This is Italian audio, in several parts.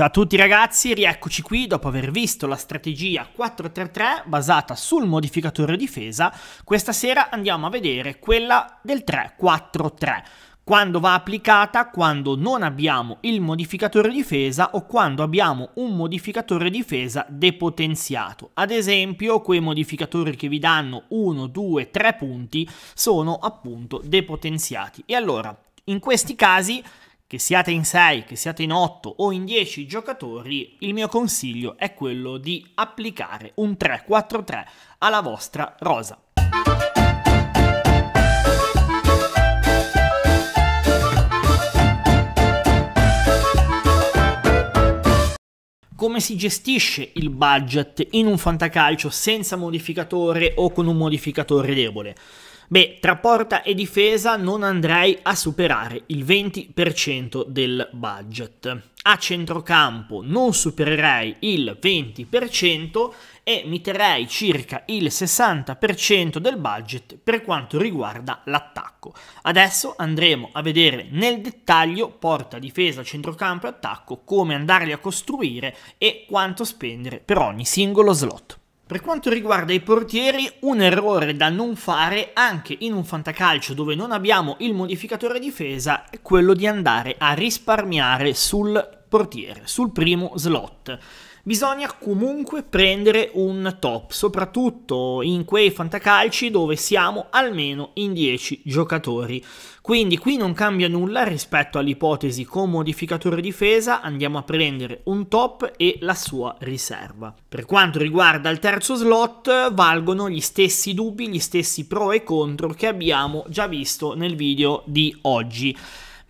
Ciao a tutti ragazzi, rieccoci qui dopo aver visto la strategia 4-3-3 basata sul modificatore difesa. Questa sera andiamo a vedere quella del 3-4-3 quando va applicata quando non abbiamo il modificatore difesa o quando abbiamo un modificatore difesa depotenziato. Ad esempio, quei modificatori che vi danno 1, 2, 3 punti sono appunto depotenziati. E allora, in questi casi che siate in 6, che siate in 8 o in 10 giocatori, il mio consiglio è quello di applicare un 3-4-3 alla vostra rosa. come si gestisce il budget in un fantacalcio senza modificatore o con un modificatore debole. Beh, tra porta e difesa non andrei a superare il 20% del budget. A centrocampo non supererei il 20% e mi terrei circa il 60% del budget per quanto riguarda l'attacco. Adesso andremo a vedere nel dettaglio porta, difesa, centrocampo e attacco come andarli a costruire e quanto spendere per ogni singolo slot. Per quanto riguarda i portieri, un errore da non fare anche in un fantacalcio dove non abbiamo il modificatore difesa è quello di andare a risparmiare sul portiere, sul primo slot bisogna comunque prendere un top, soprattutto in quei fantacalci dove siamo almeno in 10 giocatori. Quindi qui non cambia nulla rispetto all'ipotesi con modificatore difesa, andiamo a prendere un top e la sua riserva. Per quanto riguarda il terzo slot, valgono gli stessi dubbi, gli stessi pro e contro che abbiamo già visto nel video di oggi.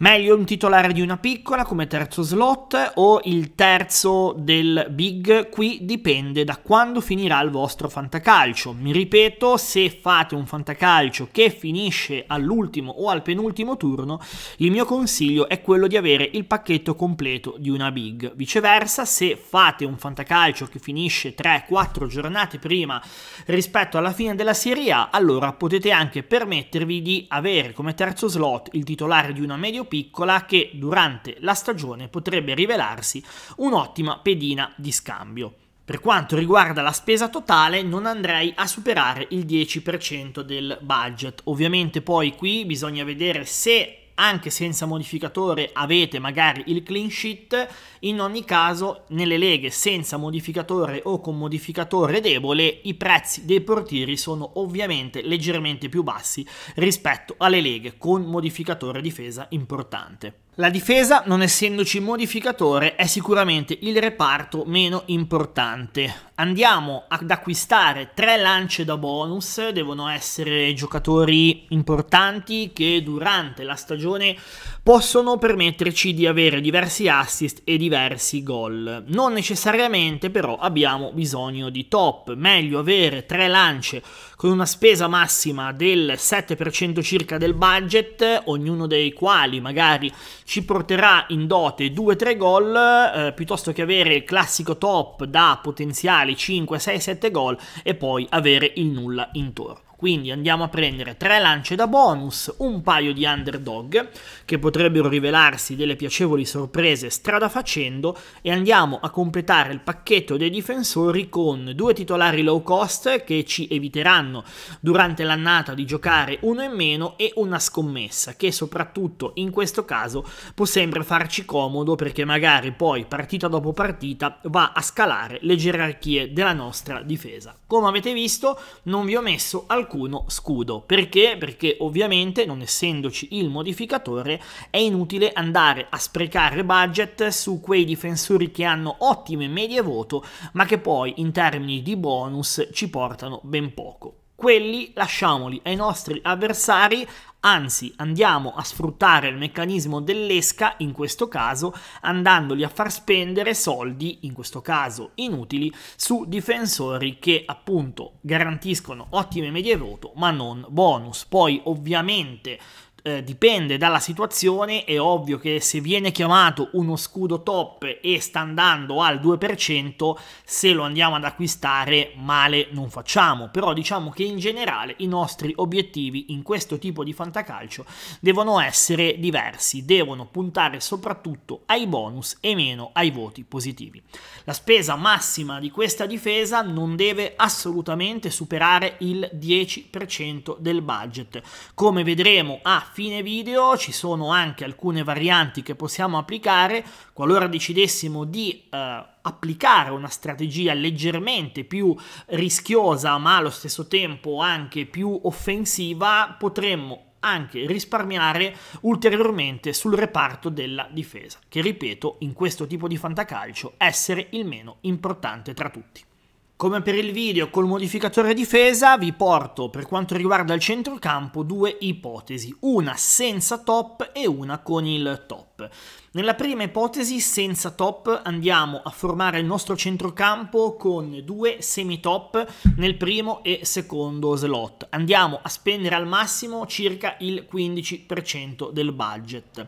Meglio un titolare di una piccola come terzo slot o il terzo del big, qui dipende da quando finirà il vostro fantacalcio. Mi ripeto, se fate un fantacalcio che finisce all'ultimo o al penultimo turno, il mio consiglio è quello di avere il pacchetto completo di una big. Viceversa, se fate un fantacalcio che finisce 3-4 giornate prima rispetto alla fine della Serie A, allora potete anche permettervi di avere come terzo slot il titolare di una medio piccola che durante la stagione potrebbe rivelarsi un'ottima pedina di scambio. Per quanto riguarda la spesa totale non andrei a superare il 10% del budget. Ovviamente poi qui bisogna vedere se anche senza modificatore avete magari il clean sheet, in ogni caso nelle leghe senza modificatore o con modificatore debole i prezzi dei portieri sono ovviamente leggermente più bassi rispetto alle leghe con modificatore difesa importante. La difesa, non essendoci modificatore, è sicuramente il reparto meno importante. Andiamo ad acquistare tre lance da bonus, devono essere giocatori importanti che durante la stagione possono permetterci di avere diversi assist e diversi gol. Non necessariamente però abbiamo bisogno di top, meglio avere tre lance con una spesa massima del 7% circa del budget, ognuno dei quali magari ci porterà in dote 2-3 gol, eh, piuttosto che avere il classico top da potenziali 5, 6, 7 gol e poi avere il nulla intorno. Quindi andiamo a prendere tre lance da bonus, un paio di underdog che potrebbero rivelarsi delle piacevoli sorprese strada facendo e andiamo a completare il pacchetto dei difensori con due titolari low cost che ci eviteranno durante l'annata di giocare uno in meno e una scommessa che soprattutto in questo caso può sempre farci comodo perché magari poi partita dopo partita va a scalare le gerarchie della nostra difesa. Come avete visto non vi ho messo alcun alcuno scudo. Perché? Perché ovviamente, non essendoci il modificatore, è inutile andare a sprecare budget su quei difensori che hanno ottime medie voto, ma che poi in termini di bonus ci portano ben poco quelli lasciamoli ai nostri avversari, anzi andiamo a sfruttare il meccanismo dell'esca in questo caso andandoli a far spendere soldi, in questo caso inutili, su difensori che appunto garantiscono ottime medie voto ma non bonus. Poi ovviamente eh, dipende dalla situazione, è ovvio che se viene chiamato uno scudo top e sta andando al 2%, se lo andiamo ad acquistare male non facciamo, però diciamo che in generale i nostri obiettivi in questo tipo di fantacalcio devono essere diversi, devono puntare soprattutto ai bonus e meno ai voti positivi. La spesa massima di questa difesa non deve assolutamente superare il 10% del budget, come vedremo a fine video ci sono anche alcune varianti che possiamo applicare qualora decidessimo di eh, applicare una strategia leggermente più rischiosa ma allo stesso tempo anche più offensiva potremmo anche risparmiare ulteriormente sul reparto della difesa, che ripeto in questo tipo di fantacalcio essere il meno importante tra tutti. Come per il video col modificatore difesa vi porto per quanto riguarda il centrocampo due ipotesi, una senza top e una con il top. Nella prima ipotesi senza top andiamo a formare il nostro centrocampo con due semi-top nel primo e secondo slot. Andiamo a spendere al massimo circa il 15% del budget.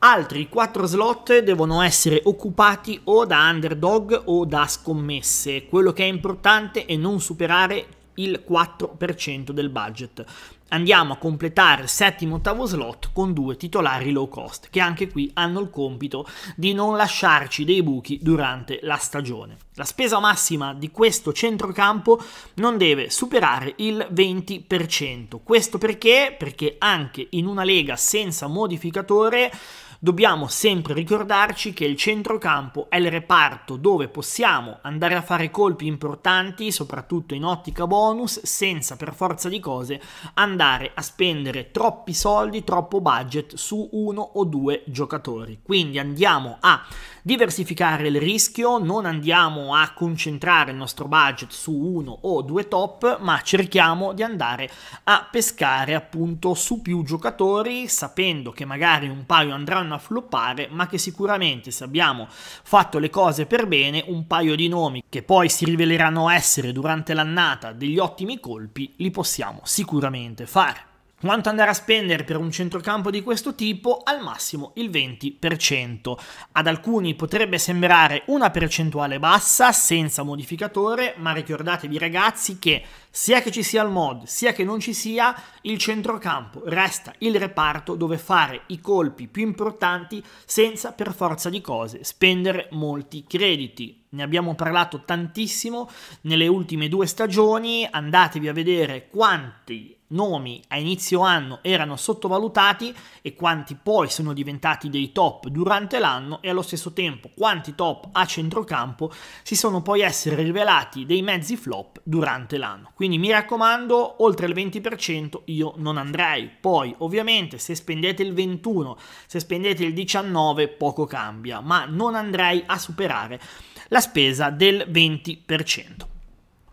Altri 4 slot devono essere occupati o da underdog o da scommesse. Quello che è importante è non superare il 4% del budget. Andiamo a completare il settimo ottavo slot con due titolari low cost che anche qui hanno il compito di non lasciarci dei buchi durante la stagione. La spesa massima di questo centrocampo non deve superare il 20%. Questo perché? Perché anche in una lega senza modificatore dobbiamo sempre ricordarci che il centrocampo è il reparto dove possiamo andare a fare colpi importanti, soprattutto in ottica bonus, senza per forza di cose andare a spendere troppi soldi, troppo budget su uno o due giocatori. Quindi andiamo a diversificare il rischio, non andiamo a concentrare il nostro budget su uno o due top, ma cerchiamo di andare a pescare appunto su più giocatori, sapendo che magari un paio andranno a floppare, ma che sicuramente se abbiamo fatto le cose per bene, un paio di nomi che poi si riveleranno essere durante l'annata degli ottimi colpi, li possiamo sicuramente fare quanto andare a spendere per un centrocampo di questo tipo? Al massimo il 20%. Ad alcuni potrebbe sembrare una percentuale bassa, senza modificatore, ma ricordatevi ragazzi che sia che ci sia il mod, sia che non ci sia, il centrocampo resta il reparto dove fare i colpi più importanti senza per forza di cose spendere molti crediti. Ne abbiamo parlato tantissimo nelle ultime due stagioni, andatevi a vedere quanti nomi a inizio anno erano sottovalutati e quanti poi sono diventati dei top durante l'anno e allo stesso tempo quanti top a centrocampo si sono poi essere rivelati dei mezzi flop durante l'anno. Quindi mi raccomando, oltre il 20% io non andrei. Poi ovviamente se spendete il 21, se spendete il 19 poco cambia, ma non andrei a superare la spesa del 20%.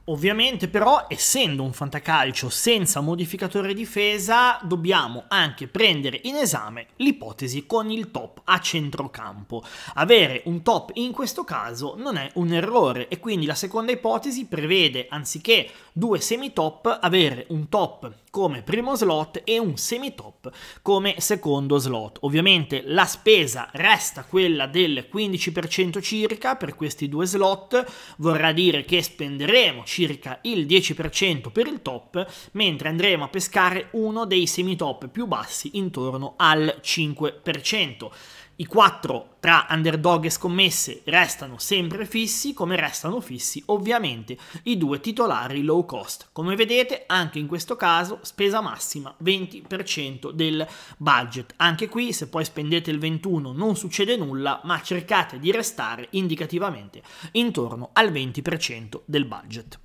Ovviamente però, essendo un fantacalcio senza modificatore difesa, dobbiamo anche prendere in esame l'ipotesi con il top a centrocampo. Avere un top in questo caso non è un errore e quindi la seconda ipotesi prevede, anziché due semitop, avere un top come primo slot e un semitop come secondo slot. Ovviamente la spesa resta quella del 15% circa per questi due slot, vorrà dire che spenderemo circa il 10% per il top, mentre andremo a pescare uno dei semitop più bassi intorno al 5%. I quattro tra underdog e scommesse restano sempre fissi, come restano fissi ovviamente i due titolari low cost. Come vedete, anche in questo caso spesa massima 20% del budget. Anche qui, se poi spendete il 21 non succede nulla, ma cercate di restare indicativamente intorno al 20% del budget.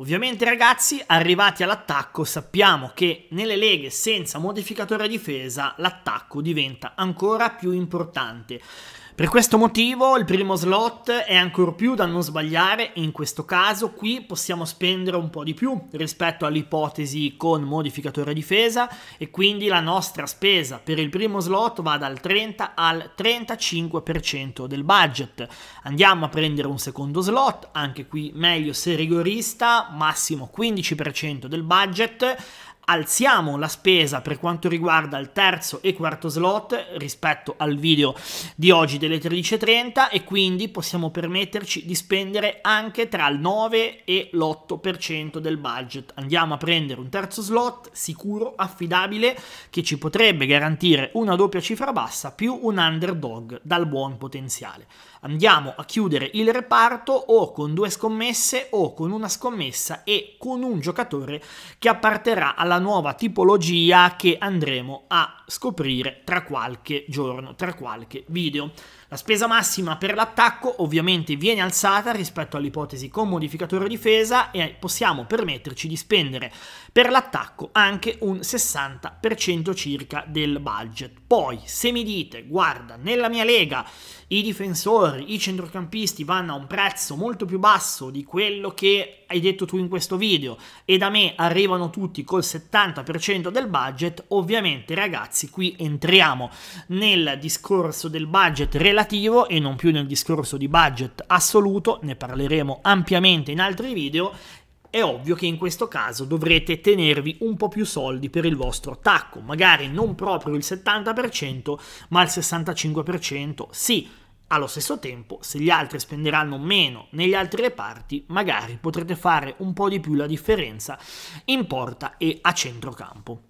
Ovviamente ragazzi, arrivati all'attacco sappiamo che nelle leghe senza modificatore a difesa l'attacco diventa ancora più importante. Per questo motivo il primo slot è ancora più da non sbagliare e in questo caso qui possiamo spendere un po' di più rispetto all'ipotesi con modificatore difesa e quindi la nostra spesa per il primo slot va dal 30 al 35% del budget. Andiamo a prendere un secondo slot, anche qui meglio se rigorista, massimo 15% del budget, alziamo la spesa per quanto riguarda il terzo e quarto slot rispetto al video di oggi delle 13.30 e quindi possiamo permetterci di spendere anche tra il 9 e l'8% del budget. Andiamo a prendere un terzo slot sicuro, affidabile, che ci potrebbe garantire una doppia cifra bassa più un underdog dal buon potenziale. Andiamo a chiudere il reparto o con due scommesse o con una scommessa e con un giocatore che apparterà alla nuova tipologia che andremo a scoprire tra qualche giorno, tra qualche video. La spesa massima per l'attacco ovviamente viene alzata rispetto all'ipotesi con modificatore difesa e possiamo permetterci di spendere per l'attacco anche un 60% circa del budget. Poi se mi dite guarda nella mia lega i difensori, i centrocampisti vanno a un prezzo molto più basso di quello che hai detto tu in questo video e da me arrivano tutti col 70% del budget, ovviamente ragazzi qui entriamo nel discorso del budget relativo relativo e non più nel discorso di budget assoluto, ne parleremo ampiamente in altri video, è ovvio che in questo caso dovrete tenervi un po' più soldi per il vostro attacco, magari non proprio il 70%, ma il 65% sì. Allo stesso tempo, se gli altri spenderanno meno negli altri reparti, magari potrete fare un po' di più la differenza in porta e a centrocampo.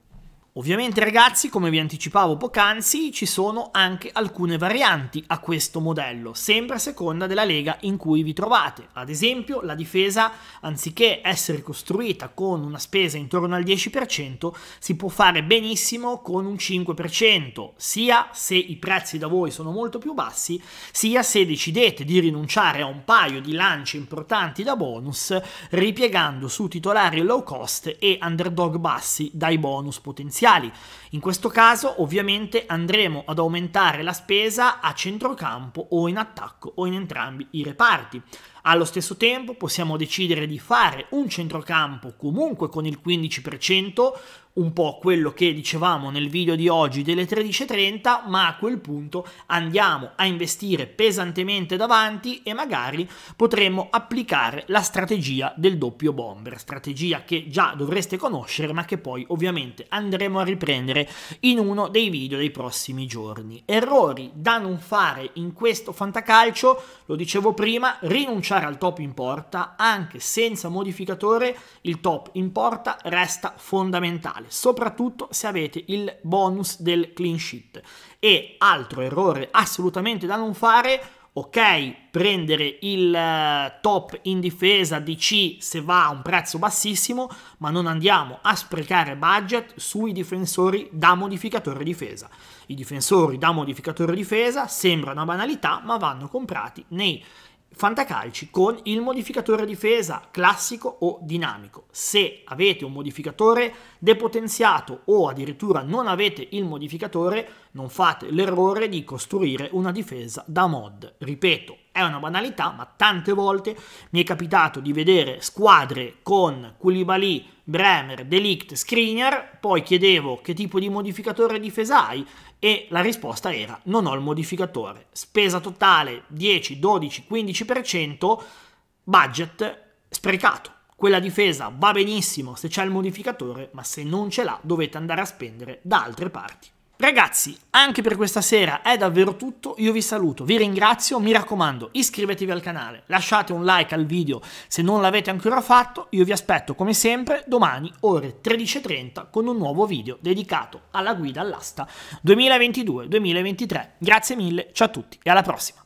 Ovviamente ragazzi, come vi anticipavo poc'anzi, ci sono anche alcune varianti a questo modello, sempre a seconda della lega in cui vi trovate. Ad esempio, la difesa, anziché essere costruita con una spesa intorno al 10%, si può fare benissimo con un 5%, sia se i prezzi da voi sono molto più bassi, sia se decidete di rinunciare a un paio di lanci importanti da bonus, ripiegando su titolari low cost e underdog bassi dai bonus potenziali essenziali. In questo caso ovviamente andremo ad aumentare la spesa a centrocampo o in attacco o in entrambi i reparti. Allo stesso tempo possiamo decidere di fare un centrocampo comunque con il 15% un po' quello che dicevamo nel video di oggi delle 13.30, ma a quel punto andiamo a investire pesantemente davanti e magari potremmo applicare la strategia del doppio bomber, strategia che già dovreste conoscere, ma che poi ovviamente andremo a riprendere in uno dei video dei prossimi giorni. Errori da non fare in questo fantacalcio, lo dicevo prima, rinunciare al top in porta, anche senza modificatore il top in porta resta fondamentale male, soprattutto se avete il bonus del clean sheet. E altro errore assolutamente da non fare, ok, prendere il eh, top in difesa di C se va a un prezzo bassissimo, ma non andiamo a sprecare budget sui difensori da modificatore difesa. I difensori da modificatore difesa sembra una banalità, ma vanno comprati nei Fantacalci con il modificatore difesa classico o dinamico. Se avete un modificatore depotenziato o addirittura non avete il modificatore, non fate l'errore di costruire una difesa da mod. Ripeto, è una banalità, ma tante volte mi è capitato di vedere squadre con Koulibaly, Bremer, Delict, Screener, poi chiedevo che tipo di modificatore difesa hai e la risposta era non ho il modificatore. Spesa totale 10, 12, 15%, budget sprecato. Quella difesa va benissimo se c'è il modificatore, ma se non ce l'ha dovete andare a spendere da altre parti. Ragazzi, anche per questa sera è davvero tutto, io vi saluto, vi ringrazio, mi raccomando iscrivetevi al canale, lasciate un like al video se non l'avete ancora fatto, io vi aspetto come sempre domani ore 13.30 con un nuovo video dedicato alla guida all'asta 2022-2023. Grazie mille, ciao a tutti e alla prossima!